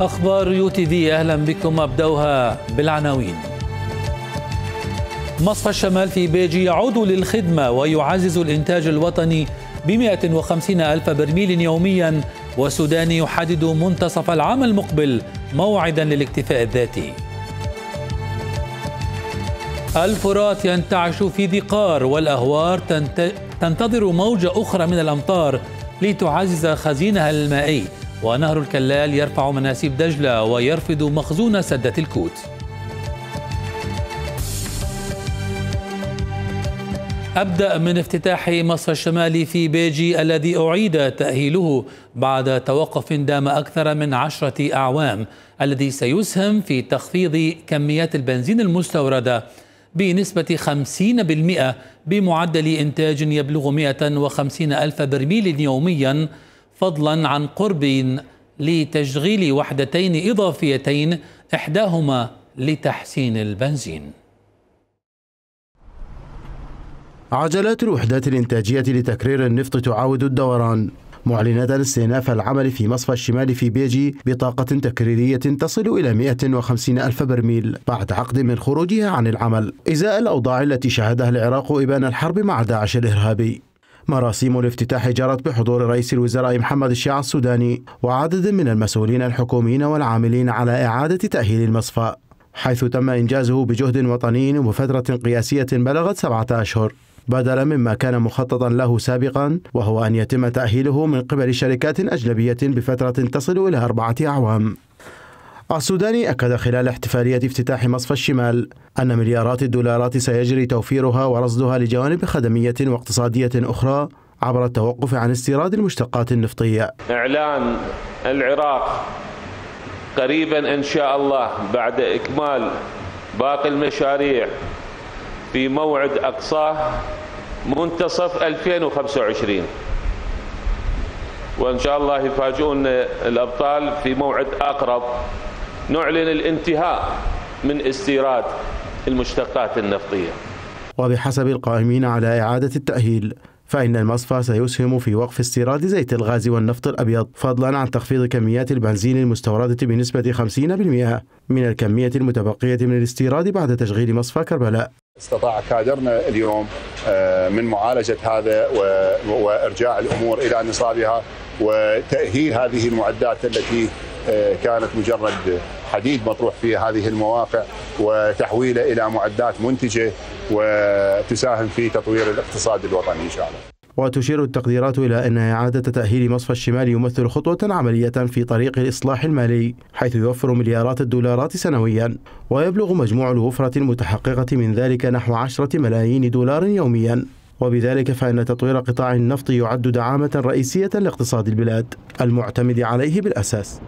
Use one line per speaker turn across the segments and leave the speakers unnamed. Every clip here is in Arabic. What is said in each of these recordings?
أخبار يو تي في أهلا بكم أبدوها بالعناوين مصفى الشمال في بيجي يعود للخدمة ويعزز الإنتاج الوطني ب 150 ألف برميل يوميا والسوداني يحدد منتصف العام المقبل موعدا للاكتفاء الذاتي الفرات ينتعش في ذقار والأهوار تنتظر موجة أخرى من الأمطار لتعزز خزينها المائي ونهر الكلال يرفع مناسيب دجلة ويرفض مخزون سدة الكوت أبدأ من افتتاح مصر الشمالي في بيجي الذي أعيد تأهيله بعد توقف دام أكثر من عشرة أعوام الذي سيسهم في تخفيض كميات البنزين المستوردة بنسبة 50% بمعدل إنتاج يبلغ 150 ألف برميل يومياً فضلا عن قرب لتشغيل وحدتين إضافيتين إحداهما لتحسين البنزين
عجلات الوحدات الإنتاجية لتكرير النفط تعاود الدوران معلنة استئناف العمل في مصفى الشمال في بيجي بطاقة تكريرية تصل إلى 150 ألف برميل بعد عقد من خروجها عن العمل إزاء الأوضاع التي شهدها العراق إبان الحرب مع داعش الإرهابي مراسيم الافتتاح جرت بحضور رئيس الوزراء محمد الشيع السوداني وعدد من المسؤولين الحكوميين والعاملين على إعادة تأهيل المصفى حيث تم إنجازه بجهد وطني وفترة قياسية بلغت سبعة أشهر بدلا مما كان مخططا له سابقا وهو أن يتم تأهيله من قبل شركات أجنبية بفترة تصل إلى أربعة أعوام السوداني أكد خلال احتفالية افتتاح مصفى الشمال أن مليارات الدولارات سيجري توفيرها ورصدها لجوانب خدمية واقتصادية أخرى عبر التوقف عن استيراد المشتقات النفطية
إعلان العراق قريبا إن شاء الله بعد إكمال باقي المشاريع في موعد أقصاه منتصف 2025 وإن شاء الله يفاجئون الأبطال في موعد أقرب نعلن الانتهاء من استيراد المشتقات النفطية
وبحسب القائمين على إعادة التأهيل فإن المصفى سيسهم في وقف استيراد زيت الغاز والنفط الأبيض فضلا عن تخفيض كميات البنزين المستوردة بنسبة 50% من الكمية المتبقية من الاستيراد بعد تشغيل مصفى كربلاء
استطاع كادرنا اليوم آه، من معالجة هذا وإرجاع الأمور إلى نصابها وتأهيل هذه المعدات التي آه، كانت مجرد حديد مطروح في هذه المواقع وتحويله الى معدات منتجه وتساهم في تطوير الاقتصاد الوطني ان شاء الله.
وتشير التقديرات إلى أن إعادة تأهيل مصفى الشمال يمثل خطوة عملية في طريق الإصلاح المالي حيث يوفر مليارات الدولارات سنويا ويبلغ مجموع الوفرة المتحققة من ذلك نحو 10 ملايين دولار يوميا وبذلك فإن تطوير قطاع النفط يعد دعامة رئيسية لاقتصاد البلاد المعتمد عليه بالأساس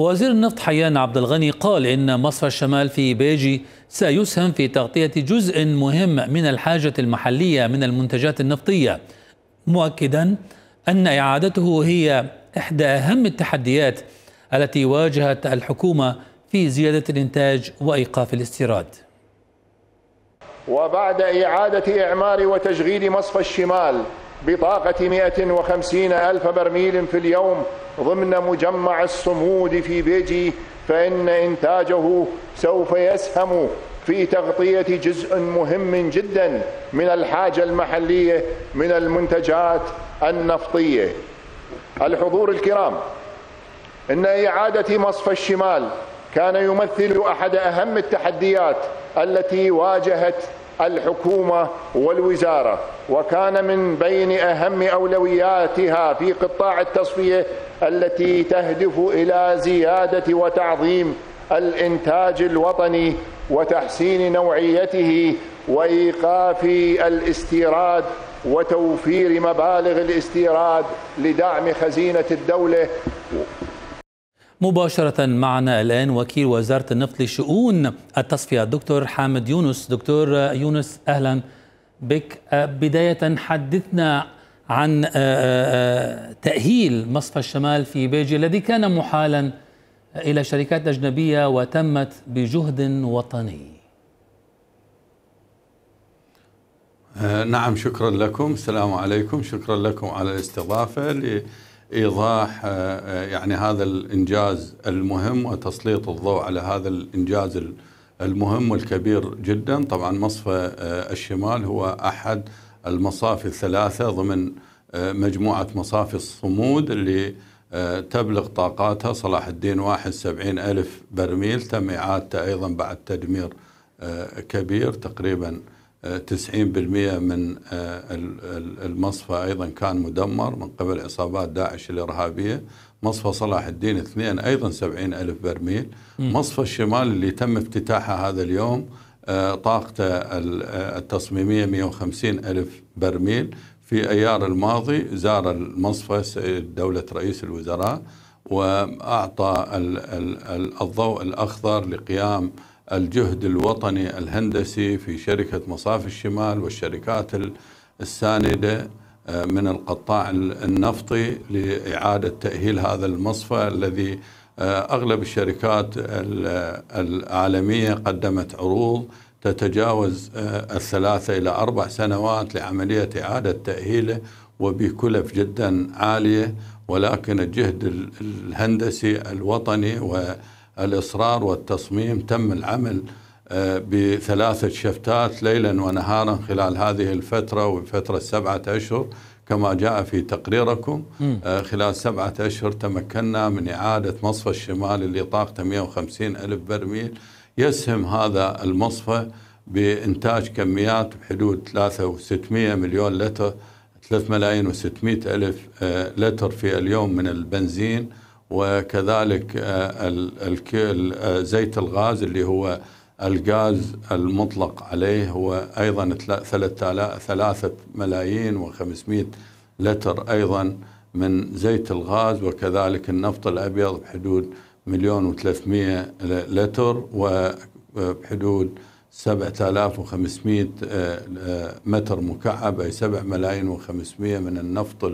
وزير النفط حيان عبد الغني قال إن مصفى الشمال في بيجي سيسهم في تغطية جزء مهم من الحاجة المحلية من المنتجات النفطية مؤكدا أن إعادته هي إحدى أهم التحديات التي واجهت الحكومة في زيادة الإنتاج وإيقاف الاستيراد
وبعد إعادة إعمار وتشغيل مصفى الشمال بطاقة وخمسين ألف برميل في اليوم ضمن مجمع الصمود في بيجي فإن إنتاجه سوف يسهم في تغطية جزء مهم جدا من الحاجة المحلية من المنتجات النفطية الحضور الكرام إن إعادة مصفى الشمال كان يمثل أحد أهم التحديات التي واجهت الحكومه والوزاره وكان من بين اهم اولوياتها في قطاع التصفيه التي تهدف الى زياده وتعظيم الانتاج الوطني وتحسين نوعيته وايقاف الاستيراد وتوفير مبالغ الاستيراد لدعم خزينه الدوله
مباشرة معنا الآن وكيل وزارة النفط لشؤون التصفية الدكتور حامد يونس دكتور يونس أهلا بك آه، بداية حدثنا عن آه، آه، تأهيل مصفى الشمال في بيجي الذي كان محالا إلى شركات أجنبية وتمت بجهد وطني
نعم شكرا لكم السلام عليكم شكرا لكم على الاستضافة ايضاح آه، آه، يعني هذا الانجاز المهم وتسليط الضوء على هذا الانجاز المهم والكبير جدا طبعا مصفى آه، الشمال هو احد المصافي الثلاثه ضمن مجموعه مصافي الصمود اللي تبلغ طاقاتها صلاح الدين واحد سبعين ألف برميل تم إعادته أيضا بعد تدمير كبير تقريبا 90% من آه، المصفى أيضا كان مدمر من قبل عصابات داعش الإرهابية مصفى صلاح الدين اثنين أيضا سبعين ألف برميل مصفى الشمال اللي تم افتتاحه هذا اليوم آه، طاقته آه، التصميمية 150 ألف برميل في أيار الماضي زار المصفى دولة رئيس الوزراء وأعطى الضوء الأخضر لقيام الجهد الوطني الهندسي في شركة مصاف الشمال والشركات الساندة آه، من القطاع النفطي لإعادة تأهيل هذا المصفى الذي آه، أغلب الشركات العالمية قدمت عروض تتجاوز آه، الثلاثة إلى أربع سنوات لعملية إعادة تأهيله وبكلف جدا عالية ولكن الجهد الهندسي الوطني و الإصرار والتصميم تم العمل آه، بثلاثة شفتات ليلا ونهارا خلال هذه الفترة وفترة سبعة أشهر كما جاء في تقريركم آه، خلال سبعة أشهر تمكنا من إعادة مصفى الشمال لطاقته 150 ألف برميل يسهم هذا المصفى بإنتاج كميات بحدود 3600 مليون لتر 3 ملايين و600 ألف آه، لتر في اليوم من البنزين وكذلك آه، آه، زيت الغاز اللي هو الغاز المطلق عليه هو أيضا 3 ملايين و500 لتر أيضا من زيت الغاز وكذلك النفط الأبيض بحدود مليون و300 لتر وبحدود آه، 7500 متر مكعب أي 7 ملايين و500 من النفط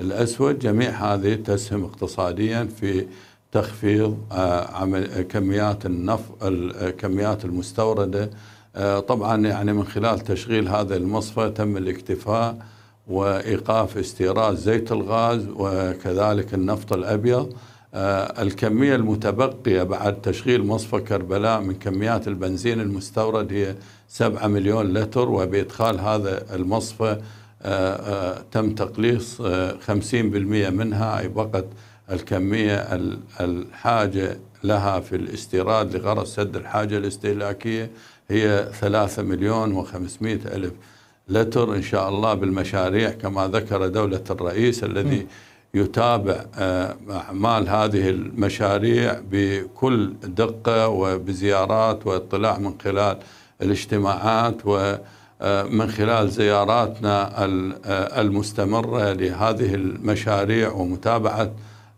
الأسود جميع هذه تسهم اقتصاديا في تخفيض آه، عمل آه، كميات النفط الكميات آه، المستورده طبعا يعني من خلال تشغيل هذا المصفى تم الاكتفاء وايقاف استيراد زيت الغاز وكذلك النفط الابيض الكميه المتبقيه بعد تشغيل مصفى كربلاء من كميات البنزين المستورد هي 7 مليون لتر وبادخال هذا المصفى تم تقليص 50% منها أي بقت الكمية الحاجة لها في الاستيراد لغرض سد الحاجة الاستهلاكية هي 3 مليون و500 ألف لتر إن شاء الله بالمشاريع كما ذكر دولة الرئيس الذي يتابع آه، أعمال هذه المشاريع بكل دقة وبزيارات واطلاع من خلال الاجتماعات و من خلال زياراتنا المستمرة لهذه المشاريع ومتابعة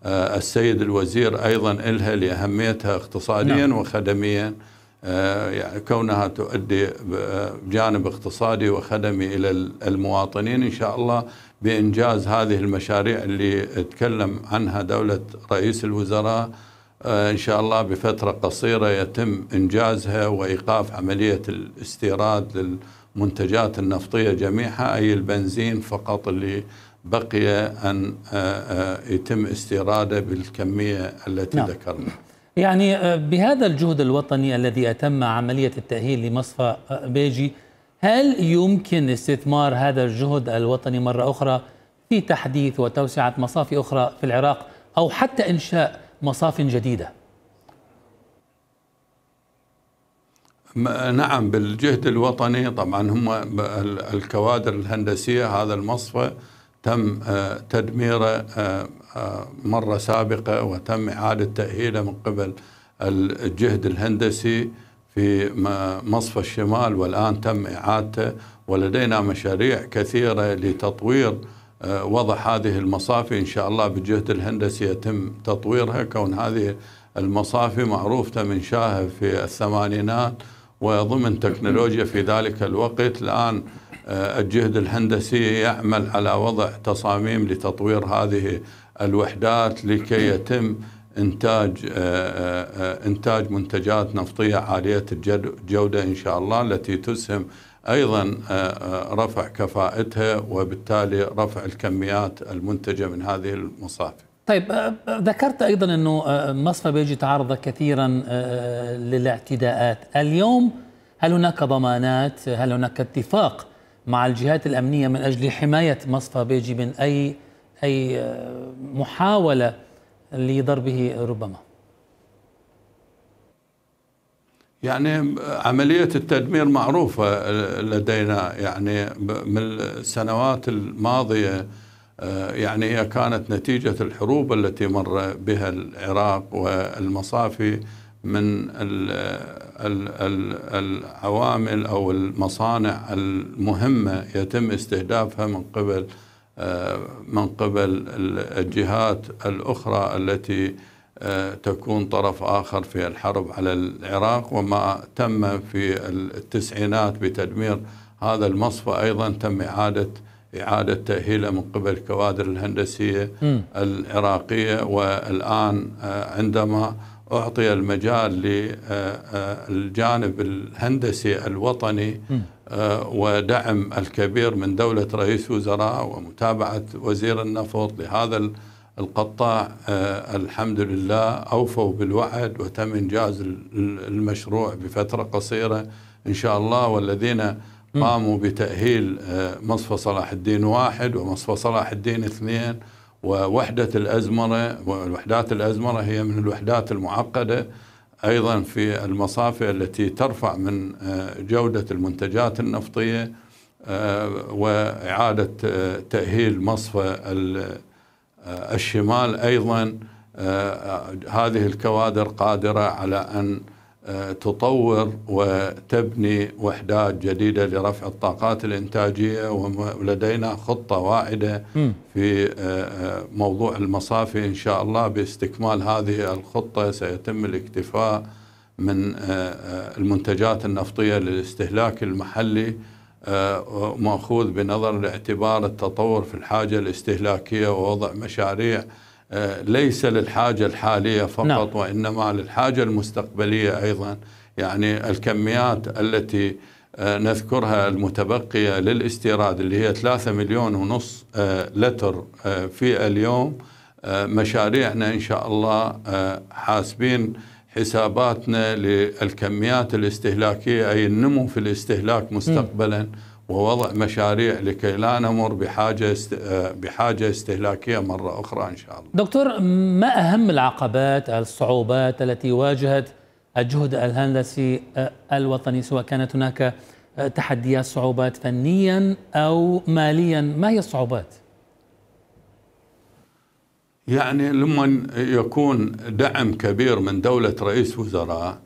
آه، السيد الوزير أيضا إلها لأهميتها اقتصاديا نعم. وخدميا آه، يعني كونها تؤدي آه، بجانب اقتصادي وخدمي إلى المواطنين إن شاء الله بإنجاز هذه المشاريع اللي تكلم عنها دولة رئيس الوزراء إن شاء الله بفترة قصيرة يتم إنجازها وإيقاف عملية الاستيراد لل المنتجات النفطية جميعها أي البنزين فقط اللي بقي أن آه، آه، يتم استيراده بالكمية التي نعم. ذكرنا
يعني آه، بهذا الجهد الوطني الذي أتم عملية التأهيل لمصفى بيجي هل يمكن استثمار هذا الجهد الوطني مرة أخرى في تحديث وتوسعة مصافي أخرى في العراق أو حتى إنشاء مصاف جديدة؟
نعم بالجهد الوطني طبعا هم الكوادر الهندسية هذا المصفى تم آه، تدميره آه، آه، مرة سابقة وتم إعادة تأهيله من قبل الجهد الهندسي في مصفى الشمال والآن تم إعادته ولدينا مشاريع كثيرة لتطوير وضع هذه المصافي إن شاء الله بالجهد الهندسي يتم تطويرها كون هذه المصافي معروفة من شاهد في الثمانينات وضمن تكنولوجيا في ذلك الوقت الآن آه، الجهد الهندسي يعمل على وضع تصاميم لتطوير هذه الوحدات لكي يتم انتاج آه، آه، انتاج منتجات نفطيه عاليه الجوده ان شاء الله التي تسهم ايضا رفع كفاءتها وبالتالي رفع الكميات المنتجه من هذه المصافي.
طيب آه، آه، ذكرت ايضا انه آه، مصفى بيجي تعرض كثيرا للاعتداءات، اليوم هل هناك ضمانات؟ هل هناك اتفاق مع الجهات الامنيه من اجل حمايه مصفى بيجي من اي اي محاوله لضربه ربما؟
يعني عملية التدمير معروفة لدينا يعني من السنوات الماضية آه، يعني هي كانت نتيجة الحروب التي مر بها العراق والمصافي من العوامل أو المصانع المهمة يتم استهدافها من قبل آه، من قبل الجهات الأخرى التي آه، تكون طرف آخر في الحرب على العراق وما تم في التسعينات بتدمير هذا المصفى أيضا تم إعادة إعادة تأهيله من قبل الكوادر الهندسية م. العراقية والآن آه، عندما أعطي المجال للجانب آه، آه، الهندسي الوطني ودعم الكبير من دولة رئيس وزراء ومتابعة وزير النفط لهذا القطاع الحمد لله أوفوا بالوعد وتم إنجاز المشروع بفترة قصيرة إن شاء الله والذين قاموا بتأهيل آه، مصفى صلاح الدين واحد ومصفى صلاح الدين اثنين ووحدة الأزمرة ووحدات الأزمرة هي من الوحدات المعقدة أيضا في المصافي التي ترفع من آه، جودة المنتجات النفطية آه، وإعادة تأهيل مصفى الشمال أيضا هذه الكوادر قادرة على أن تطور وتبني وحدات جديدة لرفع الطاقات الإنتاجية ولدينا خطة واعدة في آه، آه، موضوع المصافي إن شاء الله باستكمال هذه الخطة سيتم الاكتفاء من آه، المنتجات النفطية للاستهلاك المحلي مأخوذ بنظر الاعتبار التطور في الحاجة الاستهلاكية ووضع مشاريع ليس للحاجة الحالية فقط نعم. وإنما للحاجة المستقبلية أيضا يعني الكميات التي آه، نذكرها المتبقية للاستيراد اللي هي 3 مليون ونص آه، لتر آه، في اليوم مشاريعنا إن شاء الله حاسبين حساباتنا للكميات الاستهلاكية أي النمو في الاستهلاك مستقبلا م. ووضع مشاريع لكي لا نمر بحاجة آه، بحاجة استهلاكية مرة أخرى إن شاء
الله دكتور ما أهم العقبات الصعوبات التي واجهت الجهد الهندسي آه، الوطني سواء كانت هناك آه، تحديات صعوبات فنيا أو ماليا ما هي الصعوبات؟
يعني لما يكون دعم كبير من دولة رئيس وزراء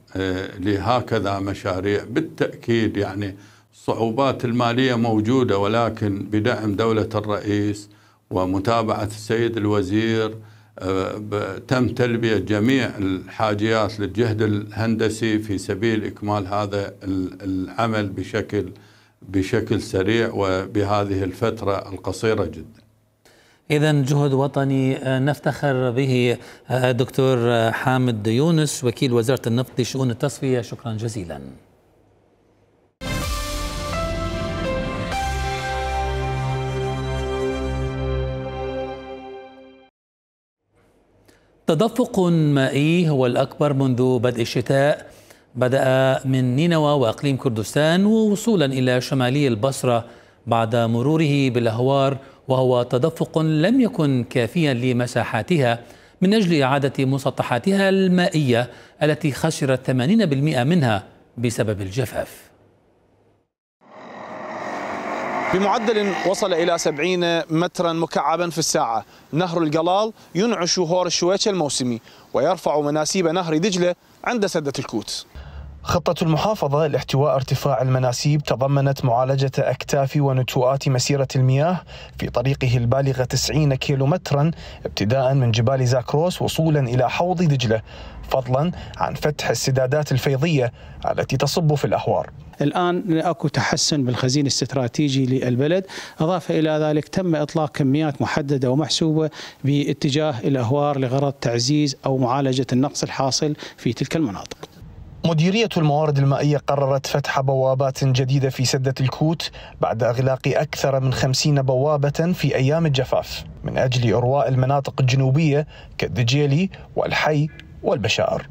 لهكذا مشاريع بالتأكيد يعني الصعوبات المالية موجودة ولكن بدعم دولة الرئيس ومتابعة السيد الوزير آه، تم تلبية جميع الحاجيات للجهد الهندسي في سبيل إكمال هذا العمل بشكل بشكل سريع وبهذه الفترة القصيرة جدا
إذا جهد وطني آه، نفتخر به آه، دكتور حامد يونس وكيل وزارة النفط لشؤون التصفية شكرا جزيلا تدفق مائي هو الأكبر منذ بدء الشتاء بدأ من نينوى وأقليم كردستان ووصولا إلى شمالي البصرة بعد مروره بالأهوار وهو تدفق لم يكن كافيا لمساحاتها من أجل إعادة مسطحاتها المائية التي خسرت 80% منها بسبب الجفاف
بمعدل وصل إلى 70 مترا مكعبا
في الساعة نهر القلال ينعش هور الشويش الموسمي ويرفع مناسيب نهر دجلة عند سدة الكوت خطة المحافظة لاحتواء ارتفاع المناسيب تضمنت معالجة أكتاف ونتوءات مسيرة المياه في طريقه البالغ 90 كيلومترا ابتداء من جبال زاكروس وصولا إلى حوض دجلة فضلا عن فتح السدادات الفيضية التي تصب في الأهوار
الآن أكو تحسن بالخزين الاستراتيجي للبلد أضافة إلى ذلك تم إطلاق كميات محددة ومحسوبة باتجاه الأهوار لغرض تعزيز أو معالجة النقص الحاصل في تلك المناطق
مديرية الموارد المائية قررت فتح بوابات جديدة في سدة الكوت بعد إغلاق أكثر من خمسين بوابة في أيام الجفاف من أجل إرواء المناطق الجنوبية كالدجيلي والحي والبشائر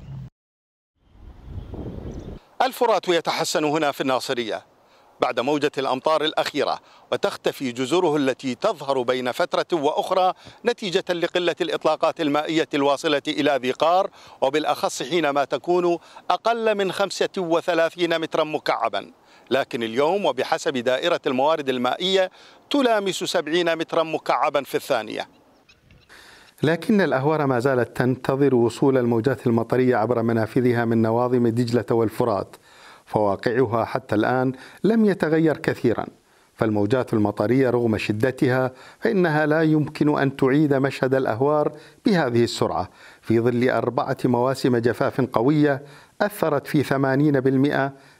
الفرات يتحسن هنا في الناصرية بعد موجة الأمطار الأخيرة وتختفي جزره التي تظهر بين فترة وأخرى نتيجة لقلة الإطلاقات المائية الواصلة إلى ذي قار وبالأخص حينما تكون أقل من 35 مترا مكعبا لكن اليوم وبحسب دائرة الموارد المائية تلامس 70 مترا مكعبا في الثانية لكن الأهوار ما زالت تنتظر وصول الموجات المطرية عبر منافذها من نواظم دجلة والفرات فواقعها حتى الآن لم يتغير كثيرا فالموجات المطرية رغم شدتها فإنها لا يمكن أن تعيد مشهد الأهوار بهذه السرعة في ظل أربعة مواسم جفاف قوية أثرت في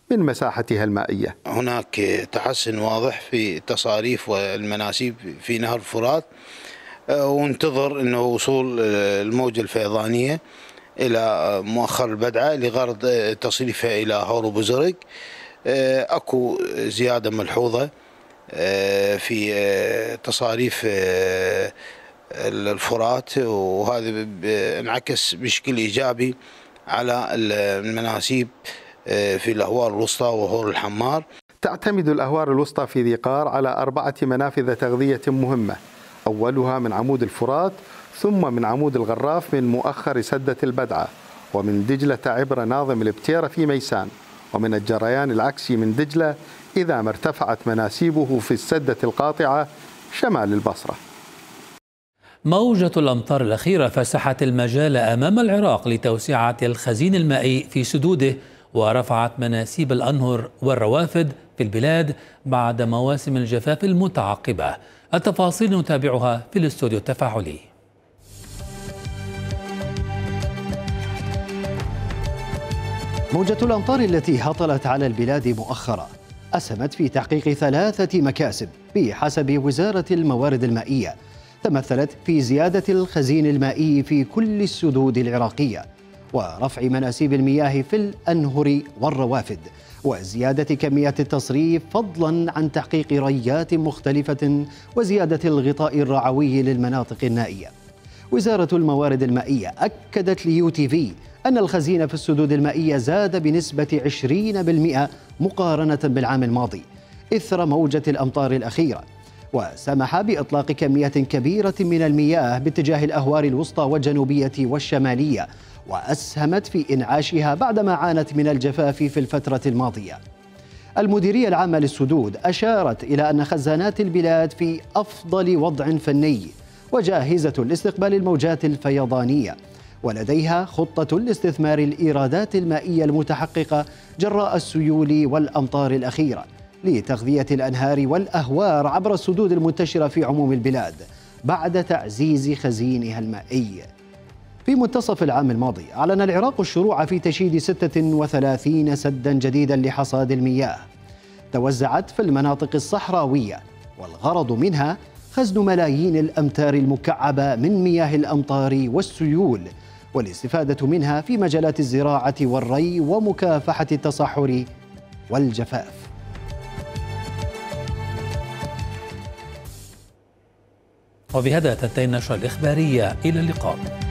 80% من مساحتها المائية
هناك تحسن واضح في تصاريف والمناسيب في نهر الفرات آه، وننتظر انه وصول آه، الموجه الفيضانيه الى آه، مؤخر البدعه لغرض تصريفها الى هور زرق اكو زياده ملحوظه في تصاريف الفرات وهذا انعكس بشكل ايجابي على المناسيب في الاهوار الوسطى وهور الحمار
تعتمد الاهوار الوسطى في ذي قار على اربعه منافذ تغذيه مهمه أولها من عمود الفرات ثم من عمود الغراف من مؤخر سدة البدعة ومن دجلة عبر ناظم الابتيرة في ميسان ومن الجريان العكسي من دجلة إذا ما ارتفعت مناسيبه في السدة القاطعة شمال البصرة
موجة الأمطار الأخيرة فسحت المجال أمام العراق لتوسعة الخزين المائي في سدوده ورفعت مناسيب الأنهر والروافد في البلاد بعد مواسم الجفاف المتعقبة التفاصيل نتابعها في
الاستوديو التفاعلي موجة الأمطار التي هطلت على البلاد مؤخرا أسهمت في تحقيق ثلاثة مكاسب بحسب وزارة الموارد المائية تمثلت في زيادة الخزين المائي في كل السدود العراقية ورفع مناسيب المياه في الأنهر والروافد وزيادة كميات التصريف فضلا عن تحقيق ريات مختلفة وزيادة الغطاء الرعوي للمناطق النائية وزارة الموارد المائية أكدت ليو تي في أن الخزين في السدود المائية زاد بنسبة 20% مقارنة بالعام الماضي إثر موجة الأمطار الأخيرة وسمح بإطلاق كميات كبيرة من المياه باتجاه الأهوار الوسطى والجنوبية والشمالية وأسهمت في إنعاشها بعدما عانت من الجفاف في الفترة الماضية المديرية العامة للسدود أشارت إلى أن خزانات البلاد في أفضل وضع فني وجاهزة لاستقبال الموجات الفيضانية ولديها خطة لاستثمار الإيرادات المائية المتحققة جراء السيول والأمطار الأخيرة لتغذية الأنهار والأهوار عبر السدود المنتشرة في عموم البلاد بعد تعزيز خزينها المائي في منتصف العام الماضي أعلن العراق الشروع في تشييد 36 سدا جديدا لحصاد المياه توزعت في المناطق الصحراوية والغرض منها خزن ملايين الأمتار المكعبة من مياه الأمطار والسيول والاستفادة منها في مجالات الزراعة والري ومكافحة التصحر والجفاف
وبهذا تنتهي النشرة الإخبارية إلى اللقاء